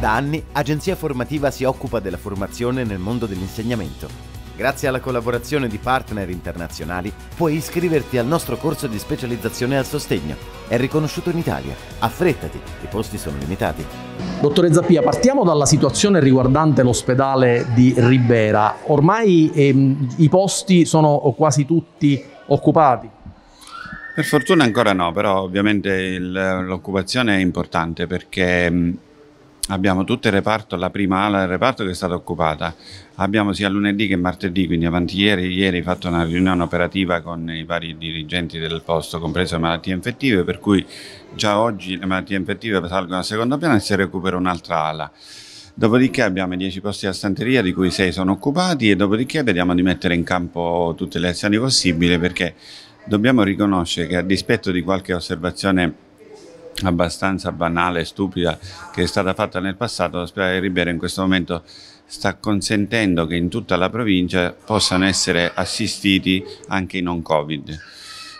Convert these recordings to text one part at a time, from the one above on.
Da anni Agenzia Formativa si occupa della formazione nel mondo dell'insegnamento. Grazie alla collaborazione di partner internazionali puoi iscriverti al nostro corso di specializzazione al sostegno. È riconosciuto in Italia. Affrettati, i posti sono limitati. Dottore Zappia, partiamo dalla situazione riguardante l'ospedale di Ribera. Ormai ehm, i posti sono quasi tutti occupati. Per fortuna ancora no, però ovviamente l'occupazione è importante perché abbiamo tutto il reparto, la prima ala del reparto che è stata occupata. Abbiamo sia lunedì che martedì, quindi avanti ieri, ieri fatto una riunione operativa con i vari dirigenti del posto, compreso le malattie infettive, per cui già oggi le malattie infettive salgono al secondo piano e si recupera un'altra ala. Dopodiché abbiamo 10 posti a stanteria di cui 6 sono occupati e dopodiché vediamo di mettere in campo tutte le azioni possibili perché dobbiamo riconoscere che a dispetto di qualche osservazione abbastanza banale e stupida che è stata fatta nel passato, l'ospedale di Ribera in questo momento sta consentendo che in tutta la provincia possano essere assistiti anche i non Covid.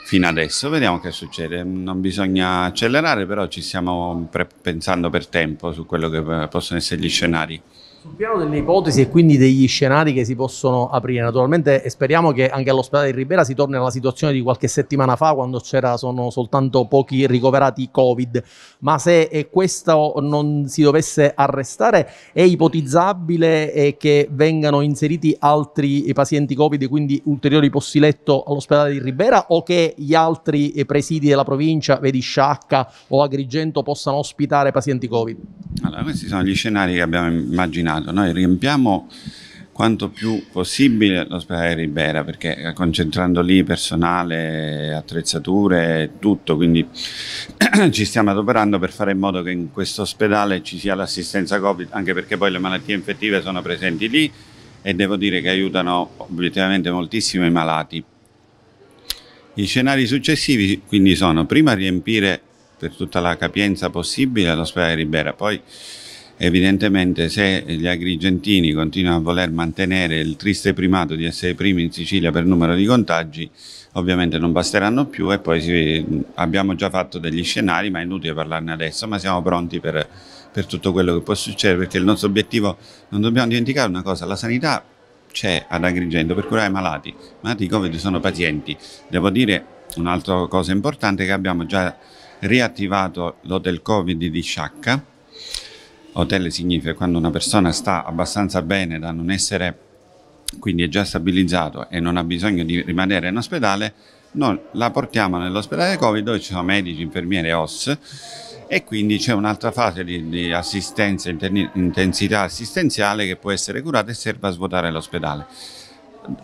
Fino adesso vediamo che succede, non bisogna accelerare però ci stiamo pensando per tempo su quello che eh, possono essere gli scenari. Sul piano delle ipotesi e quindi degli scenari che si possono aprire, naturalmente speriamo che anche all'ospedale di Ribera si torni alla situazione di qualche settimana fa quando c'erano soltanto pochi ricoverati Covid, ma se questo non si dovesse arrestare è ipotizzabile eh, che vengano inseriti altri pazienti Covid, quindi ulteriori posti letto all'ospedale di Ribera o che gli altri presidi della provincia, vedi Sciacca o Agrigento, possano ospitare pazienti Covid? Allora, questi sono gli scenari che abbiamo immaginato vaccinato, noi riempiamo quanto più possibile l'ospedale Ribera perché concentrando lì personale, attrezzature, tutto, quindi ci stiamo adoperando per fare in modo che in questo ospedale ci sia l'assistenza Covid, anche perché poi le malattie infettive sono presenti lì e devo dire che aiutano obiettivamente moltissimo i malati. I scenari successivi quindi sono prima riempire per tutta la capienza possibile l'ospedale Ribera, poi Evidentemente se gli agrigentini continuano a voler mantenere il triste primato di essere primi in Sicilia per numero di contagi, ovviamente non basteranno più e poi si, abbiamo già fatto degli scenari, ma è inutile parlarne adesso, ma siamo pronti per, per tutto quello che può succedere, perché il nostro obiettivo, non dobbiamo dimenticare una cosa, la sanità c'è ad Agrigento per curare i malati, malati di Covid sono pazienti. Devo dire un'altra cosa importante che abbiamo già riattivato l'hotel Covid di Sciacca, Hotel significa quando una persona sta abbastanza bene da non essere, quindi è già stabilizzato e non ha bisogno di rimanere in ospedale, noi la portiamo nell'ospedale Covid dove ci sono medici, infermieri e OS e quindi c'è un'altra fase di, di assistenza, intensità assistenziale che può essere curata e serve a svuotare l'ospedale.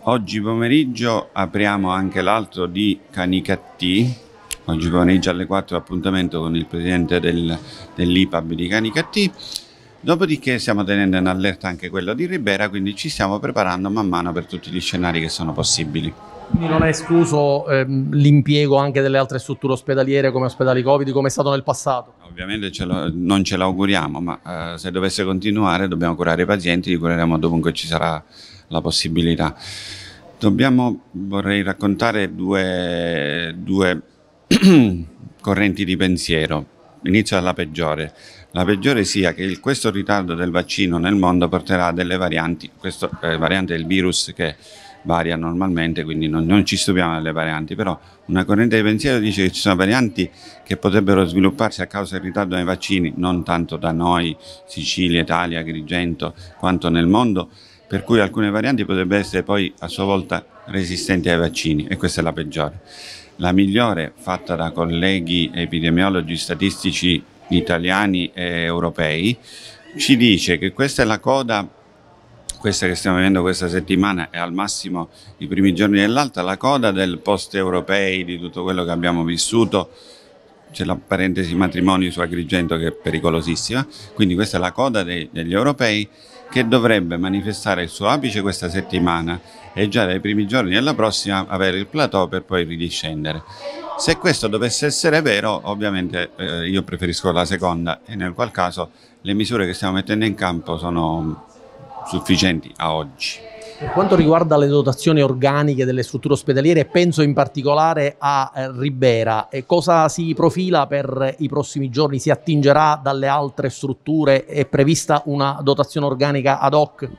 Oggi pomeriggio apriamo anche l'altro di Canicattì, Oggi pomeriggio alle 4 appuntamento con il presidente del, dell'IPAB di Canicattì. Dopodiché stiamo tenendo in allerta anche quello di Ribera, quindi ci stiamo preparando man mano per tutti gli scenari che sono possibili. Quindi non è escluso ehm, l'impiego anche delle altre strutture ospedaliere come ospedali Covid, come è stato nel passato? Ovviamente ce lo, non ce l'auguriamo, ma eh, se dovesse continuare dobbiamo curare i pazienti, li cureremo dovunque ci sarà la possibilità. Dobbiamo, vorrei raccontare due, due correnti di pensiero. Inizio dalla peggiore. La peggiore sia che il, questo ritardo del vaccino nel mondo porterà a delle varianti, questa eh, variante del virus che varia normalmente, quindi non, non, ci stupiamo delle varianti, però una corrente di pensiero dice che ci sono varianti che potrebbero svilupparsi a causa del ritardo nei vaccini, non tanto da noi, Sicilia, Italia, Agrigento, quanto nel mondo, per cui alcune varianti potrebbero essere poi a sua volta resistenti ai vaccini e questa è la peggiore la migliore fatta da colleghi epidemiologi statistici italiani e europei, ci dice che questa è la coda, questa che stiamo vivendo questa settimana e al massimo i primi giorni dell'altra, la coda del post-europei, di tutto quello che abbiamo vissuto, c'è la parentesi matrimonio su Agrigento che è pericolosissima, quindi questa è la coda dei, degli europei che dovrebbe manifestare il suo apice questa settimana e già dai primi giorni della prossima avere il plateau per poi ridiscendere. Se questo dovesse essere vero, ovviamente eh, io preferisco la seconda e nel qual caso le misure che stiamo mettendo in campo sono sufficienti a oggi. Per quanto riguarda le dotazioni organiche delle strutture ospedaliere, penso in particolare a eh, Ribera, e cosa si profila per i prossimi giorni? Si attingerà dalle altre strutture? È prevista una dotazione organica ad hoc?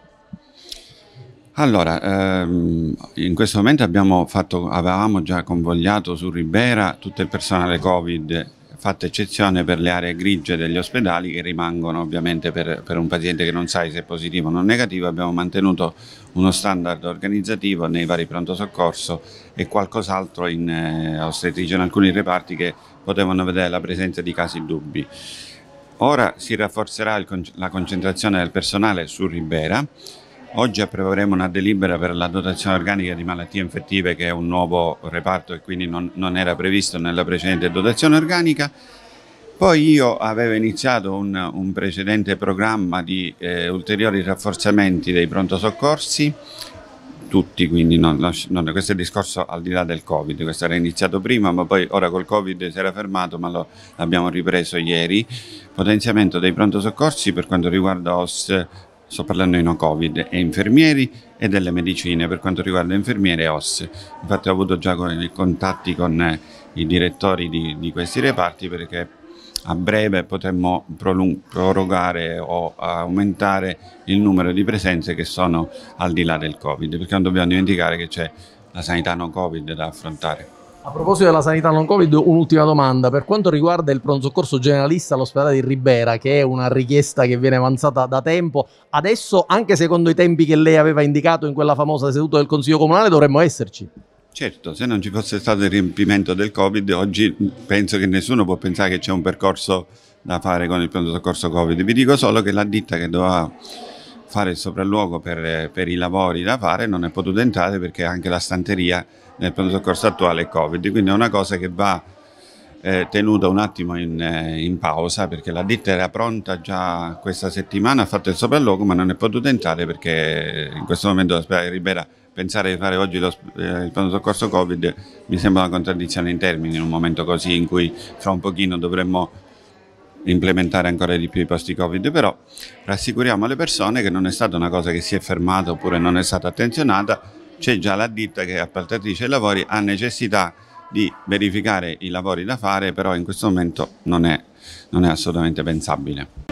Allora, ehm, in questo momento fatto, avevamo già convogliato su Ribera tutto il personale Covid fatta eccezione per le aree grigie degli ospedali che rimangono ovviamente per, per, un paziente che non sai se è positivo o non negativo, abbiamo mantenuto uno standard organizzativo nei vari pronto soccorso e qualcos'altro in eh, ostetricia in alcuni reparti che potevano vedere la presenza di casi dubbi. Ora si rafforzerà con la concentrazione del personale su Ribera Oggi approveremo una delibera per la dotazione organica di malattie infettive che è un nuovo reparto e quindi non, non era previsto nella precedente dotazione organica. Poi io avevo iniziato un, un precedente programma di eh, ulteriori rafforzamenti dei pronto soccorsi, tutti quindi, non, non, questo è il discorso al di là del Covid, questo era iniziato prima ma poi ora col Covid si era fermato ma l'abbiamo ripreso ieri, potenziamento dei pronto soccorsi per quanto riguarda OS sto parlando di no covid, e infermieri e delle medicine per quanto riguarda infermiere e osse. Infatti ho avuto già contatti con eh, i direttori di, di questi reparti perché a breve potremmo prorogare o aumentare il numero di presenze che sono al di là del covid, perché non dobbiamo dimenticare che c'è la sanità no covid da affrontare. A proposito della sanità non Covid, un'ultima domanda. Per quanto riguarda il pronto soccorso generalista all'ospedale di Ribera, che è una richiesta che viene avanzata da tempo, adesso, anche secondo i tempi che lei aveva indicato in quella famosa seduta del Consiglio Comunale, dovremmo esserci. Certo, se non ci fosse stato il riempimento del Covid, oggi penso che nessuno può pensare che c'è un percorso da fare con il pronto soccorso Covid. Vi dico solo che la ditta che doveva fare il sopralluogo per, per, i lavori da fare, non è potuto entrare perché anche la stanteria nel pronto soccorso attuale è Covid, quindi è una cosa che va eh, tenuta un attimo in, eh, in, pausa perché la ditta era pronta già questa settimana, ha fatto il sopralluogo ma non è potuta entrare perché in questo momento l'ospedale Ribera pensare di fare oggi lo, eh, il pronto soccorso Covid mi sembra una contraddizione in termini in un momento così in cui fra un pochino dovremmo implementare ancora di più i posti Covid, però rassicuriamo le persone che non è stata una cosa che si è fermata oppure non è stata attenzionata, c'è già la ditta che è appaltatrice ai lavori, ha necessità di verificare i lavori da fare, però in questo momento non è, non è assolutamente pensabile.